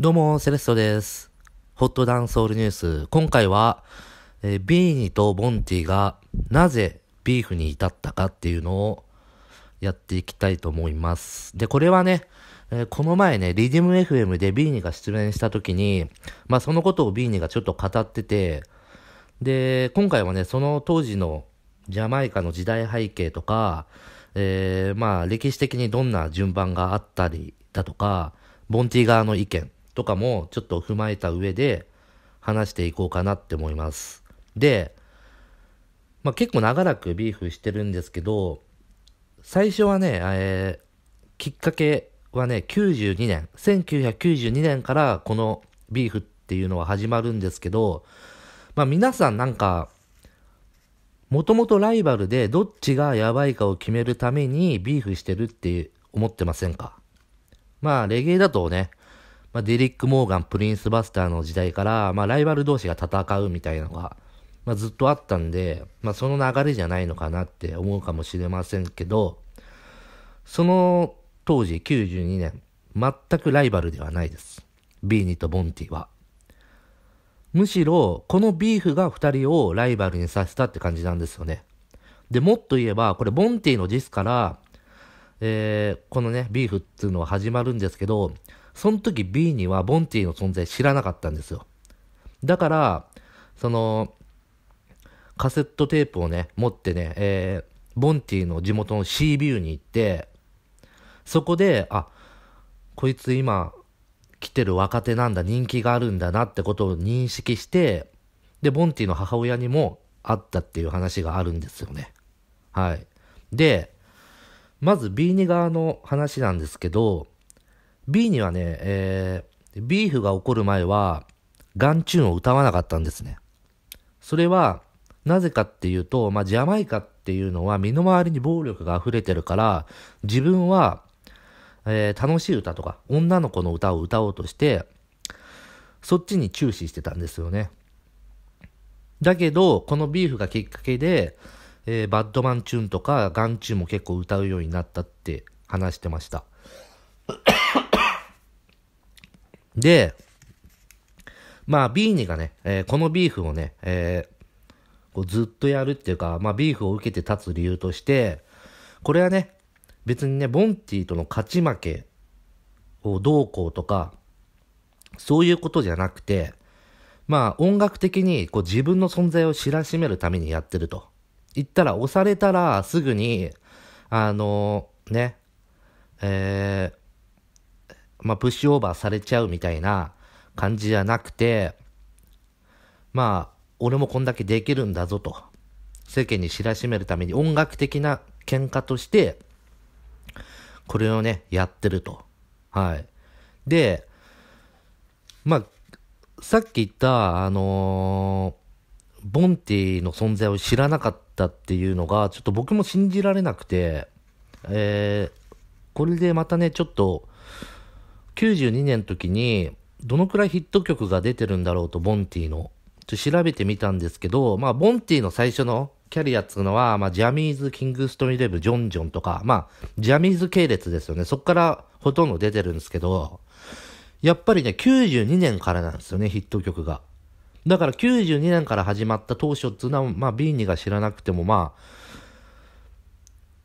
どうも、セレストです。ホットダンスオールニュース。今回は、えー、ビーニとボンティがなぜビーフに至ったかっていうのをやっていきたいと思います。で、これはね、えー、この前ね、リディム FM でビーニが出演した時に、まあそのことをビーニがちょっと語ってて、で、今回はね、その当時のジャマイカの時代背景とか、えー、まあ歴史的にどんな順番があったりだとか、ボンティ側の意見とかもちょっと踏まえた上で話していこうかなって思います。で、まあ、結構長らくビーフしてるんですけど、最初はね、えー、きっかけはね、92年、1992年からこのビーフっていうのは始まるんですけど、まあ皆さんなんか、もともとライバルでどっちがやばいかを決めるためにビーフしてるって思ってませんかまあレゲエだとね、まあ、デリック・モーガン、プリンス・バスターの時代から、まあ、ライバル同士が戦うみたいなのが、まあ、ずっとあったんで、まあ、その流れじゃないのかなって思うかもしれませんけど、その当時92年、全くライバルではないです。ビーニとボンティは。むしろ、このビーフが2人をライバルにさせたって感じなんですよね。で、もっと言えば、これ、ボンティのディスから、えー、このね、ビーフっていうのは始まるんですけど、その時 B にはボンティの存在知らなかったんですよ。だから、その、カセットテープをね、持ってね、えー、ボンティの地元のシービューに行って、そこで、あ、こいつ今来てる若手なんだ、人気があるんだなってことを認識して、で、ボンティの母親にも会ったっていう話があるんですよね。はい。で、まず B2 側の話なんですけど、B にはね、えー、ビーフが起こる前は、ガンチューンを歌わなかったんですね。それは、なぜかっていうと、まあ、ジャマイカっていうのは身の回りに暴力が溢れてるから、自分は、えー、楽しい歌とか、女の子の歌を歌おうとして、そっちに注視してたんですよね。だけど、このビーフがきっかけで、えー、バッドマンチューンとかガンチューンも結構歌うようになったって話してました。で、まあ、ビーニがね、えー、このビーフをね、えー、こうずっとやるっていうか、まあ、ビーフを受けて立つ理由として、これはね、別にね、ボンティとの勝ち負けをどうこうとか、そういうことじゃなくて、まあ、音楽的にこう自分の存在を知らしめるためにやってると。言ったら、押されたらすぐに、あのー、ね、えー、まあ、プッシュオーバーされちゃうみたいな感じじゃなくて、まあ、俺もこんだけできるんだぞと、世間に知らしめるために音楽的な喧嘩として、これをね、やってると。はい。で、まあ、さっき言った、あのー、ボンティの存在を知らなかったっていうのが、ちょっと僕も信じられなくて、えー、これでまたね、ちょっと、92年の時に、どのくらいヒット曲が出てるんだろうと、ボンティの。と調べてみたんですけど、まあ、ボンティの最初のキャリアっつうのは、まあ、ジャミーズ、キングストイレブ、ジョンジョンとか、まあ、ジャミーズ系列ですよね。そっからほとんど出てるんですけど、やっぱりね、92年からなんですよね、ヒット曲が。だから92年から始まった当初っつうのは、まあ、ビーニが知らなくても、まあ、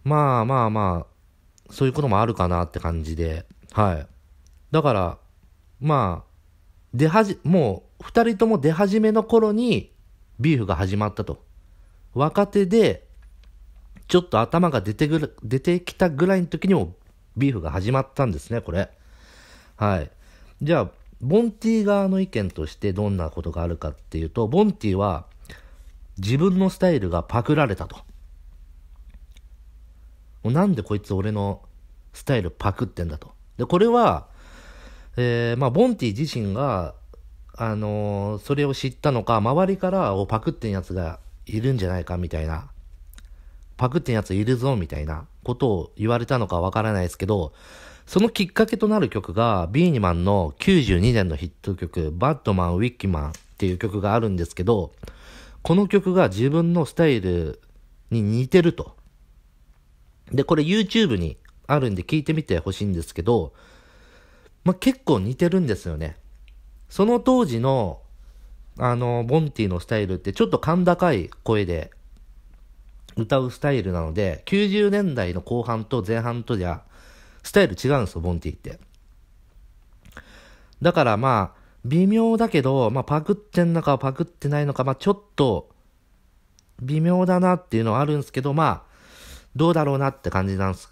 まあまあまあ、そういうこともあるかなって感じで、はい。だから、まあ、出はじ、もう、二人とも出始めの頃に、ビーフが始まったと。若手で、ちょっと頭が出てくる、出てきたぐらいの時にも、ビーフが始まったんですね、これ。はい。じゃあ、ボンティ側の意見としてどんなことがあるかっていうと、ボンティは、自分のスタイルがパクられたと。なんでこいつ俺のスタイルパクってんだと。で、これは、えー、まあ、ボンティ自身が、あのー、それを知ったのか、周りからをパクってんやつがいるんじゃないかみたいな、パクってんやついるぞみたいなことを言われたのかわからないですけど、そのきっかけとなる曲が、ビーニマンの92年のヒット曲、バッドマン・ウィッキマンっていう曲があるんですけど、この曲が自分のスタイルに似てると。で、これ YouTube にあるんで聞いてみてほしいんですけど、まあ、結構似てるんですよね。その当時の、あの、ボンティのスタイルってちょっと甲高い声で歌うスタイルなので、90年代の後半と前半とじゃ、スタイル違うんですよ、ボンティって。だからまあ、微妙だけど、まあ、パクってんのかパクってないのか、まあ、ちょっと、微妙だなっていうのはあるんですけど、まあ、どうだろうなって感じなんす、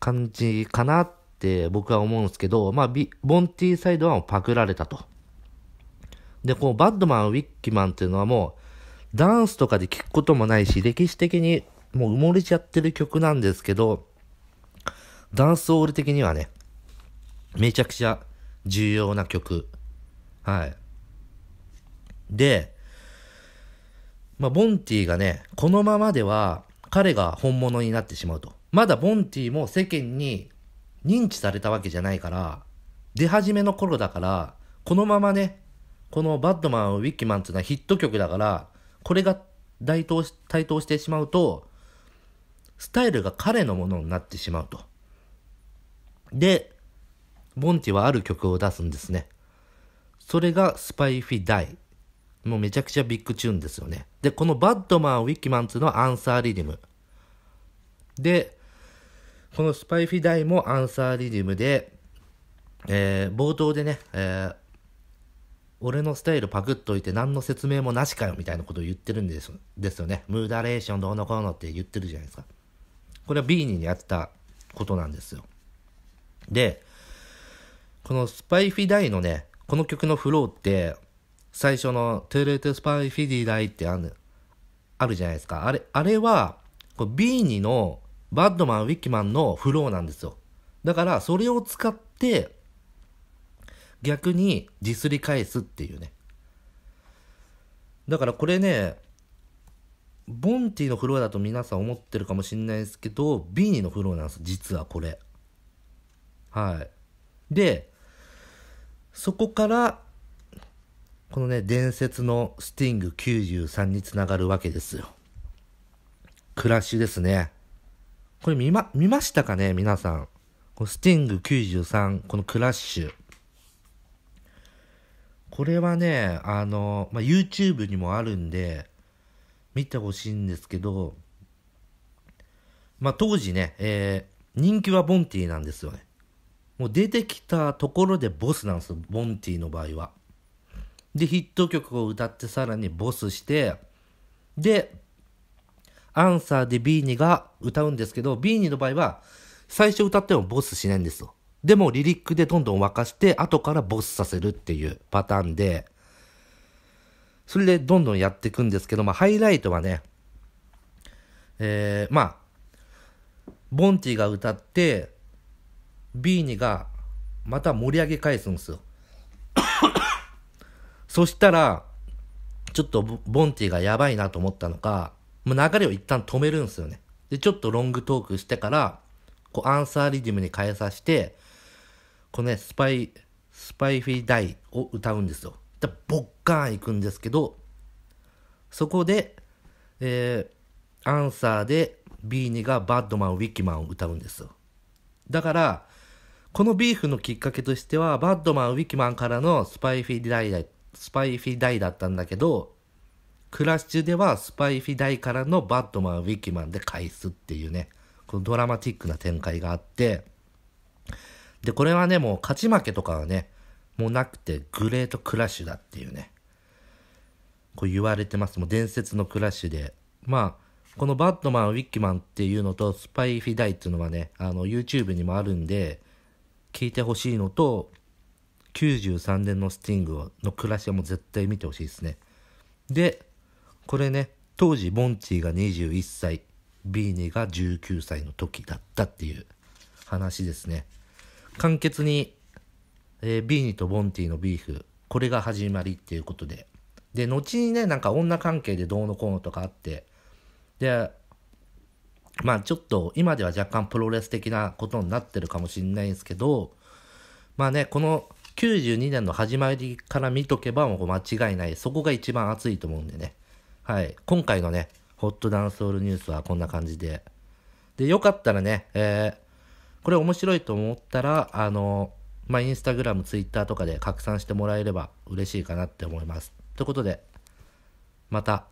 感じかなっって僕は思うんですけど、まあ、ボンティーサイドをパクられたと。で、こう、バッドマン、ウィッキマンっていうのはもう、ダンスとかで聴くこともないし、歴史的にもう埋もれちゃってる曲なんですけど、ダンスオール的にはね、めちゃくちゃ重要な曲。はい。で、まあ、ボンティがね、このままでは彼が本物になってしまうと。まだボンティも世間に認知されたわけじゃないから、出始めの頃だから、このままね、このバッドマン、ウィッキマンっていうのはヒット曲だから、これが台頭し、台頭してしまうと、スタイルが彼のものになってしまうと。で、ボンティはある曲を出すんですね。それがスパイフィダイ。もうめちゃくちゃビッグチューンですよね。で、このバッドマン、ウィッキマンっていうのはアンサーリリム。で、このスパイフィダイもアンサーリデムで、えー、冒頭でね、えー、俺のスタイルパクっといて何の説明もなしかよみたいなことを言ってるんですですよね。ムーダレーションどうのこうのって言ってるじゃないですか。これはビーニーにやったことなんですよ。で、このスパイフィダイのね、この曲のフローって、最初のトゥルートスパイフィディダイってあるじゃないですか。あれ、あれは、ビーニのバッドマン、ウィッキマンのフローなんですよ。だから、それを使って、逆にディスり返すっていうね。だからこれね、ボンティのフローだと皆さん思ってるかもしんないですけど、ビーニのフローなんです、実はこれ。はい。で、そこから、このね、伝説のスティング93につながるわけですよ。クラッシュですね。これ見ま、見ましたかね皆さん。このスティング93、このクラッシュ。これはね、あの、まあ、YouTube にもあるんで、見てほしいんですけど、まあ、当時ね、えー、人気はボンティなんですよね。もう出てきたところでボスなんですよ、ボンティの場合は。で、ヒット曲を歌ってさらにボスして、で、アンサーでビーニが歌うんですけど、ビーニの場合は、最初歌ってもボスしないんですよ。でもリリックでどんどん沸かして、後からボスさせるっていうパターンで、それでどんどんやっていくんですけど、まあ、ハイライトはね、えー、まあ、ボンティが歌って、ビーニがまた盛り上げ返すんですよ。そしたら、ちょっとボンティがやばいなと思ったのか、もう流れを一旦止めるんですよね。で、ちょっとロングトークしてから、こう、アンサーリズムに変えさせて、このね、スパイ、スパイフィーダイを歌うんですよ。で、ボッカーン行くんですけど、そこで、えー、アンサーでビーニがバッドマン、ウィキマンを歌うんですよ。だから、このビーフのきっかけとしては、バッドマン、ウィキマンからのスパイフィーダイ、スパイフィーダイだったんだけど、クラッシュではスパイフィダイからのバットマン、ウィキマンで返すっていうね、このドラマティックな展開があって、で、これはね、もう勝ち負けとかはね、もうなくて、グレートクラッシュだっていうね、こう言われてます。もう伝説のクラッシュで。まあ、このバットマン、ウィッキマンっていうのと、スパイフィダイっていうのはね、あの、YouTube にもあるんで、聞いてほしいのと、93年のスティングのクラッシュはもう絶対見てほしいですね。で、これね、当時、ボンチーが21歳、ビーネが19歳の時だったっていう話ですね。簡潔に、えー、ビーニとボンティのビーフ、これが始まりっていうことで。で、後にね、なんか女関係でどうのこうのとかあって、で、まあちょっと今では若干プロレス的なことになってるかもしんないんですけど、まあね、この92年の始まりから見とけばもう間違いない。そこが一番熱いと思うんでね。はい。今回のね、ホットダンスオールニュースはこんな感じで。で、よかったらね、えー、これ面白いと思ったら、あの、まあ、インスタグラム、ツイッターとかで拡散してもらえれば嬉しいかなって思います。ということで、また。